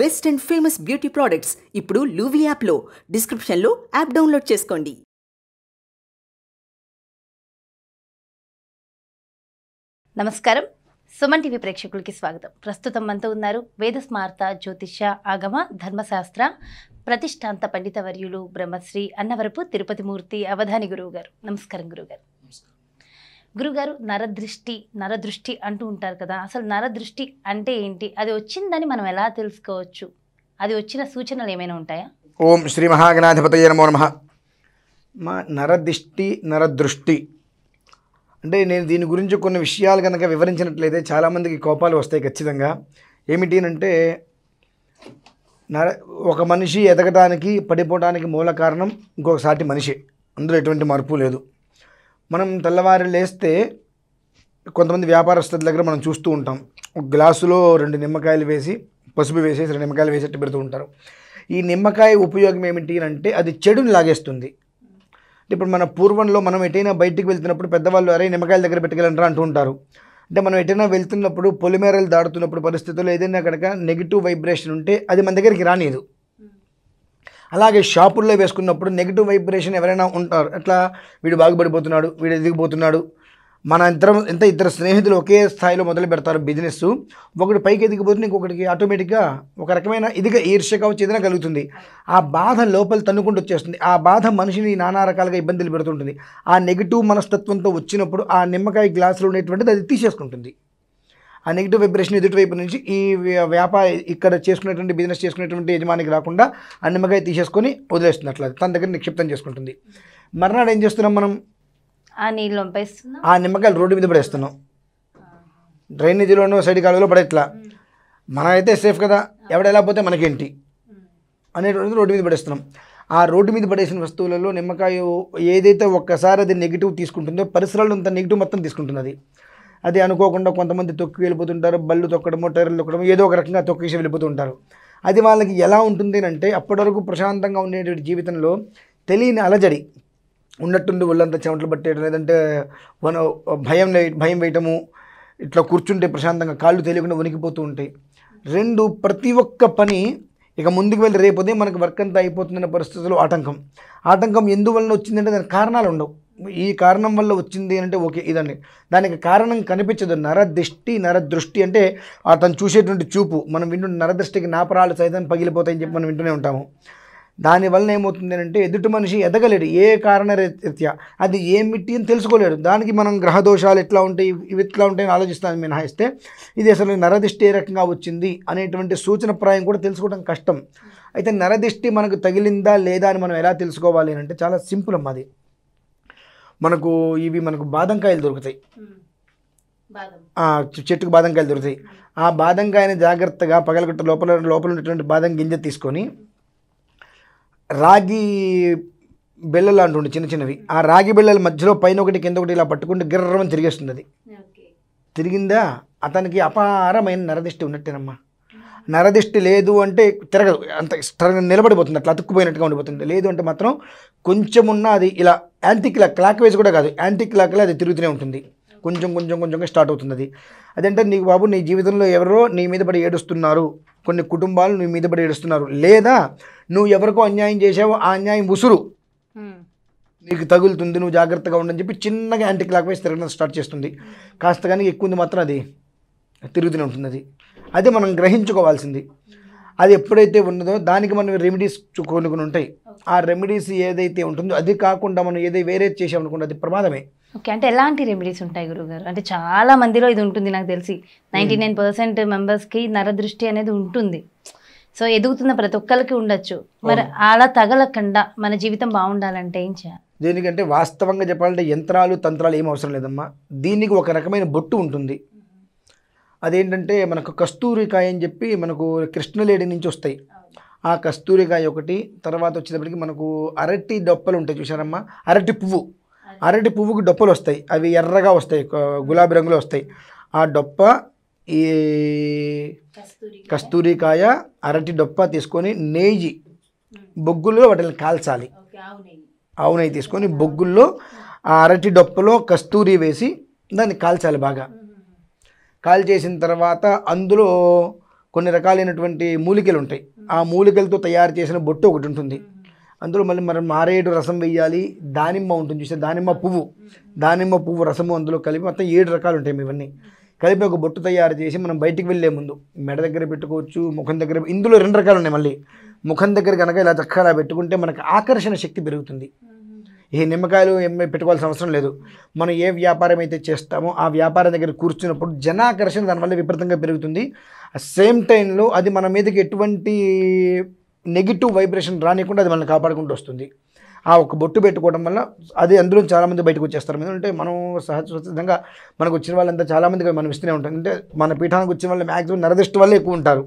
best and famous beauty products ఇప్పుడు లూవి యాప్లో డిస్క్రిప్షన్లో యాప్ డౌన్లోడ్ చేసుకోండి నమస్కారం సుమన్ టీవీ ప్రేక్షకులకి స్వాగతం ప్రస్తుతం మనతో ఉన్నారు వేదస్మార్త జ్యోతిష ఆగమ ధర్మశాస్త్ర ప్రతిష్టాంత పండిత వర్యులు బ్రహ్మశ్రీ అన్నవరపు తిరుపతిమూర్తి అవధాని గురువు గారు నమస్కారం గారు గురుగారు నరదృష్టి నరదృష్టి అంటూ ఉంటారు కదా అసలు నరదృష్టి అంటే ఏంటి అది వచ్చిందని మనం ఎలా తెలుసుకోవచ్చు అది వచ్చిన సూచనలు ఏమైనా ఉంటాయా ఓం శ్రీ మహాగణాధిపతయ నమో నమ మా నరదిష్టి నరదృష్టి అంటే నేను దీని గురించి కొన్ని విషయాలు కనుక వివరించినట్లయితే చాలామందికి కోపాలు వస్తాయి ఖచ్చితంగా ఏమిటి అంటే నర ఒక మనిషి ఎదగడానికి పడిపోవడానికి మూల కారణం ఇంకొకసాటి మనిషి అందులో ఎటువంటి మార్పు లేదు మనం తెల్లవారి లేస్తే కొంతమంది వ్యాపారస్తుల దగ్గర మనం చూస్తూ ఉంటాం ఒక గ్లాసులో రెండు నిమ్మకాయలు వేసి పసుపు వేసేసి రెండు నిమ్మకాయలు వేసేట్టు పెడుతూ ఉంటారు ఈ నిమ్మకాయ ఉపయోగం ఏమిటి అంటే అది చెడుని లాగేస్తుంది ఇప్పుడు మన పూర్వంలో మనం ఎటైనా బయటికి వెళ్తున్నప్పుడు పెద్దవాళ్ళు అరే నిమ్మకాయల దగ్గర పెట్టుకెళ్ళంటారా అంటూ ఉంటారు అంటే మనం ఎటైనా వెళ్తున్నప్పుడు పొలిమేరలు దాడుతున్నప్పుడు పరిస్థితుల్లో ఏదైనా కనుక నెగిటివ్ వైబ్రేషన్ ఉంటే అది మన దగ్గరికి రానిదు అలాగే షాపుల్లో వేసుకున్నప్పుడు నెగిటివ్ వైబ్రేషన్ ఎవరైనా ఉంటారు అట్లా వీడు బాగుపడిపోతున్నాడు వీడు ఎదిగిపోతున్నాడు మన ఇద్దరం ఎంత ఇద్దరు స్నేహితులు ఒకే స్థాయిలో మొదలు పెడతారు బిజినెస్ ఒకటి పైకి ఎదిగిపోతుంది ఇంకొకటికి ఆటోమేటిక్గా ఒక రకమైన ఇదిగా ఈర్ష్య కావచ్చు ఏదైనా కలుగుతుంది ఆ బాధ లోపల తన్నుకుంటూ వచ్చేస్తుంది ఆ బాధ మనిషిని నానా రకాలుగా ఇబ్బందులు పెడుతుంటుంది ఆ నెగిటివ్ మనస్తత్వంతో వచ్చినప్పుడు ఆ నిమ్మకాయ గ్లాసులో ఉండేటువంటిది అది తీసేసుకుంటుంది ఆ నెగిటివ్ వైబ్రేషన్ ఎదుటి వైపు నుంచి ఈ వ్యాపార ఇక్కడ చేసుకునేటువంటి బిజినెస్ చేసుకునేటువంటి యజమానికి రాకుండా అన్నిమగా తీసేసుకొని వదిలేస్తుంది అట్లా తన దగ్గర నిక్షిప్తం చేసుకుంటుంది మర్నాడు ఏం చేస్తున్నాం మనం ఆ నీళ్ళు ఆ నిమ్మకాయలు రోడ్డు మీద పడేస్తున్నాం డ్రైనేజీలోనూ సైడ్ కాలువలో పడేట్లా మనం అయితే సేఫ్ కదా ఎవడెలా పోతే మనకేంటి అనేటువంటిది రోడ్డు మీద పడేస్తున్నాం ఆ రోడ్డు మీద పడేసిన వస్తువులలో నిమ్మకాయ ఏదైతే ఒక్కసారి అది నెగిటివ్ తీసుకుంటుందో పరిసరాలు అంత నెగిటివ్ మొత్తం తీసుకుంటుంది అది అది అనుకోకుండా కొంతమంది తొక్కి వెళ్ళిపోతుంటారు బళ్ళు తొక్కడము టైర్లు తొక్కడము ఏదో ఒక రకంగా తొక్కేసి వెళ్ళిపోతుంటారు అది వాళ్ళకి ఎలా ఉంటుంది అంటే అప్పటివరకు ప్రశాంతంగా ఉండేటువంటి జీవితంలో తెలియని అలజడి ఉన్నట్టుండి ఒళ్ళంతా చెమటలు పట్టేయడం లేదంటే వన భయం భయం వేయటము ఇట్లా కూర్చుంటే ప్రశాంతంగా కాళ్ళు తెలియకుండా వణికిపోతూ ఉంటాయి రెండు ప్రతి ఒక్క పని ఇక ముందుకు వెళ్ళి రేపు ఉదయం మనకు వర్క్ అంతా అయిపోతుందనే పరిస్థితుల్లో ఆటంకం ఆటంకం ఎందువలన వచ్చిందంటే దానికి కారణాలు ఉండవు ఈ కారణం వల్ల వచ్చింది అంటే ఓకే ఇదండి దానికి కారణం కనిపించదు నరదృష్టి నరదృష్టి అంటే అతను చూసేటువంటి చూపు మనం వింటున్న నరదృష్టికి నాపరాలు సైతం పగిలిపోతాయని చెప్పి మనం వింటూనే ఉంటాము దానివల్ల ఏమవుతుంది అంటే ఎదుటి మనిషి ఎదగలేడు ఏ కారణ రీత్య అది ఏమిటి అని తెలుసుకోలేడు దానికి మనం గ్రహదోషాలు ఎట్లా ఉంటాయి ఇవి ఎట్లా ఉంటాయని ఆలోచిస్తాను మినహాయిస్తే ఇది అసలు నరదిష్టి ఏ రకంగా వచ్చింది అనేటువంటి సూచన ప్రాయం కూడా తెలుసుకోవడం కష్టం అయితే నరదిష్టి మనకు తగిలిందా లేదా అని మనం ఎలా తెలుసుకోవాలి అంటే చాలా సింపుల్ అమ్మది మనకు ఇవి మనకు బాదంకాయలు దొరుకుతాయి చెట్టుకు బాదంకాయలు దొరుకుతాయి ఆ బాదంకాయని జాగ్రత్తగా పగలగొట్ట లోపల లోపల ఉన్నటువంటి బాదం గింజ తీసుకొని రాగి బెల్లలు అంటుండే చిన్న చిన్నవి ఆ రాగి బెల్లల మధ్యలో పైన ఒకటి కింద ఒకటి ఇలా పట్టుకుంటే గిర్రమని తిరిగేస్తుంది అది తిరిగిందా అతనికి అపారమైన నరదిష్టి ఉన్నట్టేనమ్మా నరదిష్టి లేదు అంటే తిరగదు అంత నిలబడిపోతుంది అట్లా అతుక్కుపోయినట్టుగా ఉండిపోతుంది లేదు అంటే మాత్రం కొంచెం ఉన్న అది ఇలా యాంటీ క్లాక్ క్లాక్ వైజ్ కూడా కాదు యాంటీ క్లాక్లో అది తిరుగుతూనే ఉంటుంది కొంచెం కొంచెం కొంచెంగా స్టార్ట్ అవుతుంది అది అదంటే నీకు బాబు నీ జీవితంలో ఎవరో నీ మీద పడి ఏడుస్తున్నారు కొన్ని కుటుంబాలు నీ మీద పడి ఏడుస్తున్నారు లేదా నువ్వు ఎవరికో అన్యాయం చేసావో ఆ అన్యాయం ఉసురు నీకు తగులుతుంది నువ్వు జాగ్రత్తగా ఉండని చెప్పి చిన్నగా యాంటీ క్లాక్ వైజ్ తిరగడం స్టార్ట్ చేస్తుంది కాస్త కానీ ఎక్కువ ఉంది మాత్రం అది తిరుగుతూనే ఉంటుంది అది అది మనం గ్రహించుకోవాల్సింది అది ఎప్పుడైతే ఉన్నదో దానికి మనం రెమెడీస్ కొన్ని కొన్ని ఉంటాయి ఆ రెమెడీస్ ఏదైతే ఉంటుందో అది కాకుండా మనం ఏదైతే వేరే చేసామనుకుంటే అది ప్రమాదమే ఓకే అంటే ఎలాంటి రెమెడీస్ ఉంటాయి గురుగారు అంటే చాలా మందిలో ఇది ఉంటుంది నాకు తెలిసి నైంటీ నైన్ పర్సెంట్ మెంబర్స్కి నరదృష్టి అనేది ఉంటుంది సో ఎదుగుతున్న ప్రతి ఒక్కరికి ఉండొచ్చు మరి అలా తగలకుండా మన జీవితం బాగుండాలంటే ఏం చేయాలి దీనికంటే వాస్తవంగా చెప్పాలంటే యంత్రాలు తంత్రాలు ఏం అవసరం లేదమ్మా దీనికి ఒక రకమైన బొట్టు ఉంటుంది అదేంటంటే మనకు కస్తూరికాయ అని చెప్పి మనకు కృష్ణలేడి నుంచి వస్తాయి ఆ కస్తూరికాయ ఒకటి తర్వాత వచ్చేటప్పటికి మనకు అరటి డొప్పలు ఉంటాయి చూసారమ్మా అరటి పువ్వు అరటి పువ్వుకి డొప్పలు వస్తాయి అవి ఎర్రగా వస్తాయి గులాబీ రంగులో వస్తాయి ఆ డొప్ప ఈ కస్తూరికాయ అరటి డొప్ప తీసుకొని నెయ్యి బొగ్గుల్లో వాటిని కాల్చాలి అవునయ్యి తీసుకొని బొగ్గుల్లో ఆ అరటి డొప్పలో కస్తూరి వేసి దాన్ని కాల్చాలి బాగా కాల్ చేసిన తర్వాత అందులో కొన్ని రకాలైనటువంటి మూలికలు ఉంటాయి ఆ మూలికలతో తయారు చేసిన బొట్టు ఒకటి ఉంటుంది అందులో మళ్ళీ మనం మారేడు రసం వెయ్యాలి దానిమ్మ ఉంటుంది చూస్తే దానిమ్మ పువ్వు దానిమ్మ పువ్వు రసము అందులో కలిపి మొత్తం ఏడు రకాలు ఉంటాయి ఇవన్నీ కలిపి ఒక బొట్టు తయారు చేసి మనం బయటికి వెళ్ళే ముందు మెడ దగ్గర పెట్టుకోవచ్చు ముఖం దగ్గర ఇందులో రెండు రకాలు ఉన్నాయి మళ్ళీ ముఖం దగ్గర కనుక ఇలా చక్కగా పెట్టుకుంటే మనకు ఆకర్షణ శక్తి పెరుగుతుంది ఈ నిమ్మకాయలు ఏమి పెట్టుకోవాల్సిన అవసరం లేదు మనం ఏ వ్యాపారం అయితే చేస్తామో ఆ వ్యాపారం దగ్గర కూర్చున్నప్పుడు జనాకర్షణ దానివల్ల విపరీతంగా పెరుగుతుంది సేమ్ టైంలో అది మన మీదకి ఎటువంటి నెగిటివ్ వైబ్రేషన్ రానికుండా అది మనల్ని కాపాడుకుంటూ వస్తుంది ఆ ఒక బొట్టు పెట్టుకోవడం వల్ల అది అందులో చాలామంది బయటకు వచ్చేస్తారు ఎందుకంటే మనం సహజ స్వచ్ఛంగా మనకు వచ్చిన వాళ్ళంతా చాలామందికి మనం ఇస్తూనే ఉంటాం అంటే మన పీఠానికి వచ్చిన వాళ్ళు మ్యాక్సిమం నరదృష్టి వల్ల ఎక్కువ ఉంటారు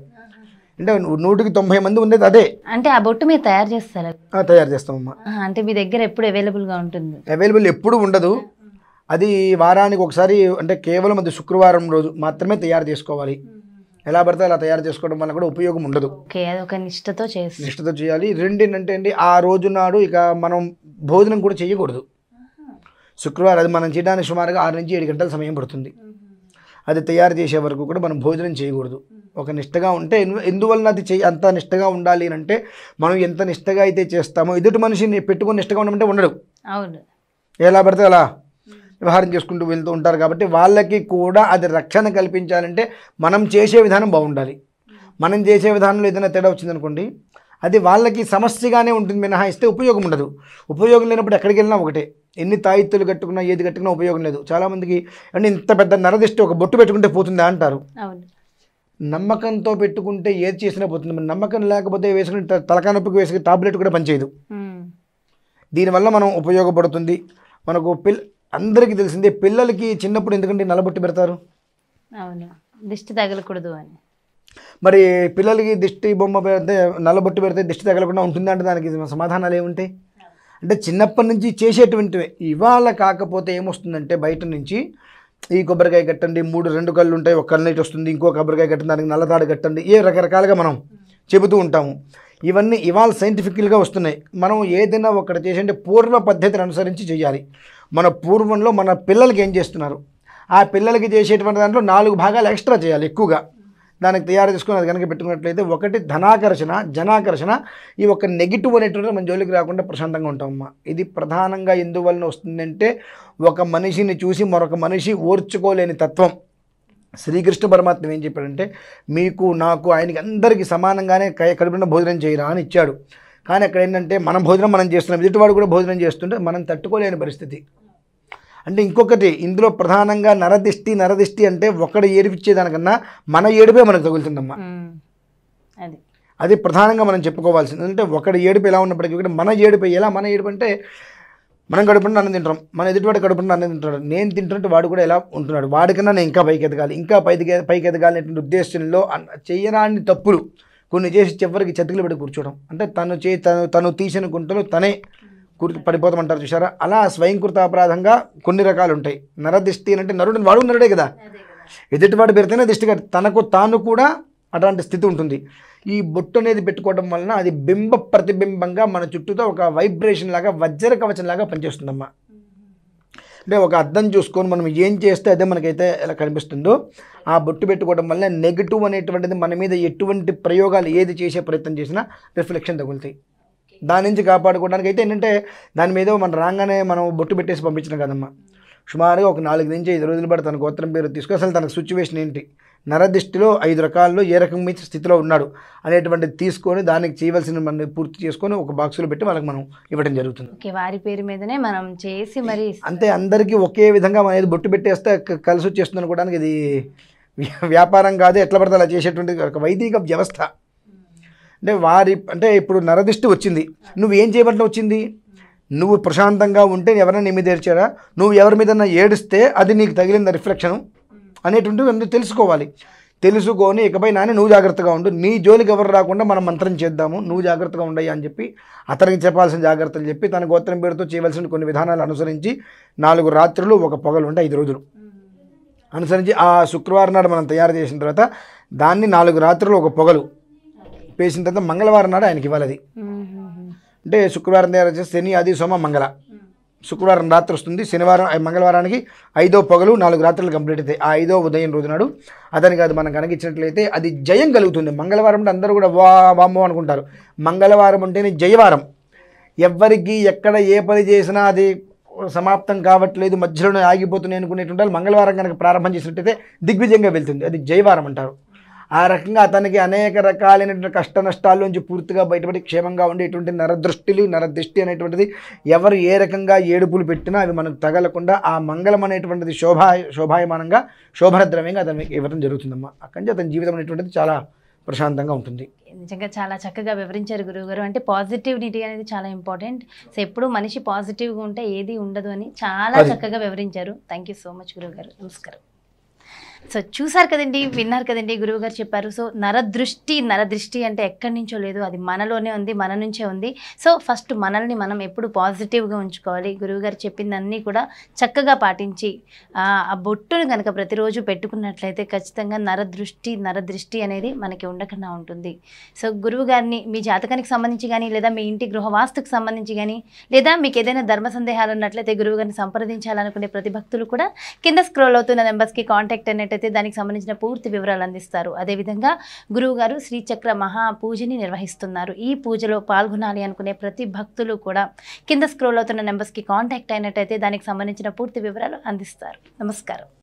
అంటే నూటికి తొంభై మంది ఉండేది అదే అంటే ఆ బొట్టు మీరు తయారు చేస్తారు తయారు చేస్తామమ్మా అంటే మీ దగ్గర ఎప్పుడు అవైలబుల్గా ఉంటుంది అవైలబుల్ ఎప్పుడు ఉండదు అది వారానికి ఒకసారి అంటే కేవలం అది శుక్రవారం రోజు మాత్రమే తయారు చేసుకోవాలి ఎలా పడితే అలా తయారు చేసుకోవడం వల్ల కూడా ఉపయోగం ఉండదు ఒక నిష్టతో చేసి నిష్టతో చేయాలి రెండేంటంటే అండి ఆ రోజు నాడు ఇక మనం భోజనం కూడా చేయకూడదు శుక్రవారం అది మనం చేయడానికి సుమారుగా ఆరు నుంచి ఏడు గంటల సమయం పడుతుంది అది తయారు చేసే వరకు కూడా మనం భోజనం చేయకూడదు ఒక నిష్టగా ఉంటే ఎందువలన అది చేయి అంత నిష్టగా ఉండాలి అంటే మనం ఎంత నిష్టగా అయితే చేస్తామో ఎదుటి మనిషిని పెట్టుకుని నిష్టగా ఉండమంటే ఉండడు అవును ఎలా పడితే అలా వ్యవహారం చేసుకుంటూ వెళ్తూ ఉంటారు కాబట్టి వాళ్ళకి కూడా అది రక్షణ కల్పించాలంటే మనం చేసే విధానం బాగుండాలి మనం చేసే విధానంలో ఏదైనా తేడా వచ్చిందనుకోండి అది వాళ్ళకి సమస్యగానే ఉంటుంది మినహాయిస్తే ఉపయోగం ఉండదు ఉపయోగం లేనప్పుడు ఎక్కడికి వెళ్ళినా ఒకటే ఎన్ని తాయిత్తులు కట్టుకున్నా ఏది కట్టుకున్నా ఉపయోగం లేదు చాలామందికి అంటే ఇంత పెద్ద నరదిష్టి ఒక బొట్టు పెట్టుకుంటే పోతుందా అంటారు నమ్మకంతో పెట్టుకుంటే ఏది చేసినా పోతుంది మరి నమ్మకం లేకపోతే వేసుకుని తలకానొప్పికి వేసుకుని టాబ్లెట్ కూడా పనిచేయదు దీనివల్ల మనం ఉపయోగపడుతుంది మనకు పిల్ల అందరికీ తెలిసిందే పిల్లలకి చిన్నప్పుడు ఎందుకంటే నలబొట్టి పెడతారు దిష్టి తగలకూడదు అని మరి పిల్లలకి దిష్టి బొమ్మ పెడితే నల్లబొట్టు పెడితే దిష్టి తగలకుండా అంటే దానికి సమాధానాలు ఏముంటాయి అంటే చిన్నప్పటి నుంచి చేసేటువంటివే ఇవాళ కాకపోతే ఏమొస్తుందంటే బయట నుంచి ఈ కొబ్బరికాయ కట్టండి మూడు రెండు కళ్ళు ఉంటాయి ఒక కళ్ళు వస్తుంది ఇంకో కొబ్బరికాయ కట్టండి దానికి నల్లతాడు కట్టండి ఏ రకరకాలుగా మనం చెబుతూ ఉంటాము ఇవన్నీ ఇవాళ సైంటిఫికల్గా వస్తున్నాయి మనం ఏదైనా ఒకటి చేసంటే పూర్వ పద్ధతిని అనుసరించి చేయాలి మన పూర్వంలో మన పిల్లలకి ఏం చేస్తున్నారు ఆ పిల్లలకి చేసేటువంటి దాంట్లో నాలుగు భాగాలు ఎక్స్ట్రా చేయాలి ఎక్కువగా దానికి తయారు చేసుకుని అది కనుక పెట్టుకున్నట్లయితే ఒకటి ధనాకర్షణ జనాకర్షణ ఈ ఒక నెగిటివ్ అనేటువంటి మన జోలికి రాకుండా ప్రశాంతంగా ఉంటామమ్మా ఇది ప్రధానంగా ఎందువలన వస్తుందంటే ఒక మనిషిని చూసి మరొక మనిషి ఓర్చుకోలేని తత్వం శ్రీకృష్ణ పరమాత్మ ఏం చెప్పాడంటే మీకు నాకు ఆయనకి అందరికీ సమానంగానే కడుపున భోజనం చేయరా అని ఇచ్చాడు కానీ అక్కడ ఏంటంటే మనం భోజనం మనం చేస్తున్నాం ఎదుటివాడు కూడా భోజనం చేస్తుంటే మనం తట్టుకోలేని పరిస్థితి అంటే ఇంకొకటి ఇందులో ప్రధానంగా నరదిష్టి నరదిష్టి అంటే ఒకడు ఏడిపించేదానికన్నా మన ఏడుపే మనకు తగులుతుందమ్మా అది అది ప్రధానంగా మనం చెప్పుకోవాల్సింది అంటే ఒకటి ఏడుపు ఎలా ఉన్నప్పటికీ ఒకటి మన ఏడుపు ఎలా మన ఏడుపు అంటే మనం కడుపుంటే అన్నం తింటాం మన ఎదుటివాడు కడుపుంటే అన్నం తింటాడు నేను తింటుంటే వాడు కూడా ఎలా ఉంటున్నాడు వాడికన్నా నేను ఇంకా పైకి ఎదగాలి ఇంకా పైకి పైకి ఎదగాలనేటువంటి ఉద్దేశంలో చేయరాని తప్పులు కొన్ని చేసి చివరికి చెతుకులు పెట్టి కూర్చోవడం అంటే తను చే తను తను తీసిన గుంటలు తనే పడిపోతామంటారు చూసారా అలా స్వయంకృత అపరాధంగా కొన్ని రకాలు ఉంటాయి నరదిష్టి అంటే నరుడు వాడు నరుడే కదా ఎదుటివాడు పెడితేనే దిష్టి కాదు తనకు తాను కూడా అటువంటి స్థితి ఉంటుంది ఈ బొట్టు అనేది పెట్టుకోవడం వలన అది బింబ ప్రతిబింబంగా మన చుట్టూతో ఒక వైబ్రేషన్ లాగా వజ్ర కవచం లాగా పనిచేస్తుందమ్మా అంటే ఒక అర్థం చూసుకొని మనం ఏం చేస్తే అదే మనకైతే ఎలా కనిపిస్తుందో ఆ బొట్టు పెట్టుకోవడం వల్ల నెగిటివ్ అనేటువంటిది మన మీద ఎటువంటి ప్రయోగాలు ఏది చేసే ప్రయత్నం చేసినా రిఫ్లెక్షన్ తగులుతాయి దాని నుంచి కాపాడుకోవడానికి అయితే ఏంటంటే దాని మీద మనం రాగానే మనం బొట్టు పెట్టేసి పంపించిన కదమ్మా సుమారుగా ఒక నాలుగు నుంచి ఐదు రోజులు పడి తన గోత్రం పేరు తీసుకుని అసలు తనకు సిచ్యువేషన్ ఏంటి నరదిష్టిలో ఐదు రకాల్లో ఏ రకం స్థితిలో ఉన్నాడు అనేటువంటిది తీసుకొని దానికి చేయవలసిన మనం పూర్తి చేసుకొని ఒక బాక్సులో పెట్టి వాళ్ళకి మనం ఇవ్వడం జరుగుతుంది వారి పేరు మీదనే మనం చేసి మరి అంతే అందరికీ ఒకే విధంగా మనం ఏది బొట్టు పెట్టేస్తే కలిసి వచ్చేస్తుంది అనుకోవడానికి ఇది వ్యాపారం కాదు ఎట్లా పడితే అలా చేసేటువంటి ఒక వైదిక వ్యవస్థ అంటే వారి అంటే ఇప్పుడు నరదిష్టి వచ్చింది నువ్వు ఏం చేయబట్ల వచ్చింది నువ్వు ప్రశాంతంగా ఉంటే ఎవరైనా నీ మీద ఏడ్చారా నువ్వు ఎవరి మీదన్నా ఏడిస్తే అది నీకు తగిలింది రిఫ్లెక్షను అనేటువంటివి నువ్వు తెలుసుకోవాలి తెలుసుకొని ఇకపై నాని నువ్వు జాగ్రత్తగా ఉండు నీ జోలికి ఎవరు రాకుండా మనం మంత్రం చేద్దాము నువ్వు జాగ్రత్తగా ఉండయ్యా అని చెప్పి అతనికి చెప్పాల్సిన జాగ్రత్తలు చెప్పి తన గోత్రం పేరుతో చేయవలసిన కొన్ని విధానాలు అనుసరించి నాలుగు రాత్రులు ఒక పొగలు ఉంటే ఐదు రోజులు అనుసరించి ఆ శుక్రవారం నాడు మనం తయారు చేసిన తర్వాత దాన్ని నాలుగు రాత్రులు ఒక పొగలు పేసిన తర్వాత మంగళవారం నాడు ఆయనకి ఇవ్వాలి అంటే శుక్రవారం దగ్గర వచ్చేసి శని అది సోమ మంగళ శుక్రవారం రాత్రి వస్తుంది శనివారం మంగళవారానికి ఐదో పగలు నాలుగు రాత్రులు కంప్లీట్ అవుతాయి ఆ ఐదో ఉదయం రోజునాడు అతనికి అది మనం కనకిచ్చినట్లయితే అది జయం కలుగుతుంది మంగళవారం అంటే అందరూ కూడా వా వామ్మో అనుకుంటారు మంగళవారం అంటేనే జయవారం ఎవరికి ఎక్కడ ఏ పని చేసినా అది సమాప్తం కావట్లేదు మధ్యలోనే ఆగిపోతున్నాయి అనుకునేటువంటి మంగళవారం కనుక ప్రారంభం చేసినట్టయితే దిగ్విజయంగా వెళ్తుంది అది జయవారం అంటారు ఆ రకంగా అతనికి అనేక రకాలైనటువంటి కష్ట నష్టాల నుంచి పూర్తిగా బయటపడి క్షేమంగా ఉండేటువంటి నరదృష్టిలు నరదృష్టి అనేటువంటిది ఎవరు ఏ రకంగా ఏడుపులు పెట్టినా అవి మనకు తగలకుండా ఆ మంగళం అనేటువంటిది శోభా శోభాయమానంగా శోభనద్రవ్యంగా అతను ఇవ్వడం జరుగుతుందమ్మా అక్కడి నుంచి అతని జీవితం అనేటువంటిది చాలా ప్రశాంతంగా ఉంటుంది నిజంగా చాలా చక్కగా వివరించారు గురువుగారు అంటే పాజిటివిటీ అనేది చాలా ఇంపార్టెంట్ సో ఎప్పుడు మనిషి పాజిటివ్గా ఉంటే ఏది ఉండదు అని చాలా చక్కగా వివరించారు థ్యాంక్ సో మచ్ గురువుగారు నమస్కారం సో చూసారు కదండి విన్నారు కదండి గురువు గారు చెప్పారు సో నరదృష్టి నరదృష్టి అంటే ఎక్కడి నుంచో లేదు అది మనలోనే ఉంది మన నుంచే ఉంది సో ఫస్ట్ మనల్ని మనం ఎప్పుడు పాజిటివ్గా ఉంచుకోవాలి గురువు గారు చెప్పిందన్నీ కూడా చక్కగా పాటించి ఆ బొట్టును కనుక ప్రతిరోజు పెట్టుకున్నట్లయితే ఖచ్చితంగా నరదృష్టి నరదృష్టి అనేది మనకి ఉండకుండా ఉంటుంది సో గురువు గారిని మీ జాతకానికి సంబంధించి కానీ లేదా మీ ఇంటి గృహవాస్తుకు సంబంధించి కానీ లేదా మీకు ఏదైనా ధర్మ సందేహాలు ఉన్నట్లయితే గురువు గారిని సంప్రదించాలనుకునే ప్రతి భక్తులు కూడా కింద స్క్రోల్ అవుతున్న నెంబర్స్కి కాంటాక్ట్ అయినట్టు చూసినట్లయితే దానికి సంబంధించిన పూర్తి వివరాలు అందిస్తారు అదేవిధంగా గురువుగారు శ్రీచక్ర మహా పూజని నిర్వహిస్తున్నారు ఈ పూజలో పాల్గొనాలి అనుకునే ప్రతి భక్తులు కూడా కింద స్క్రోల్ అవుతున్న నెంబర్స్కి కాంటాక్ట్ అయినట్టయితే దానికి సంబంధించిన పూర్తి వివరాలు అందిస్తారు నమస్కారం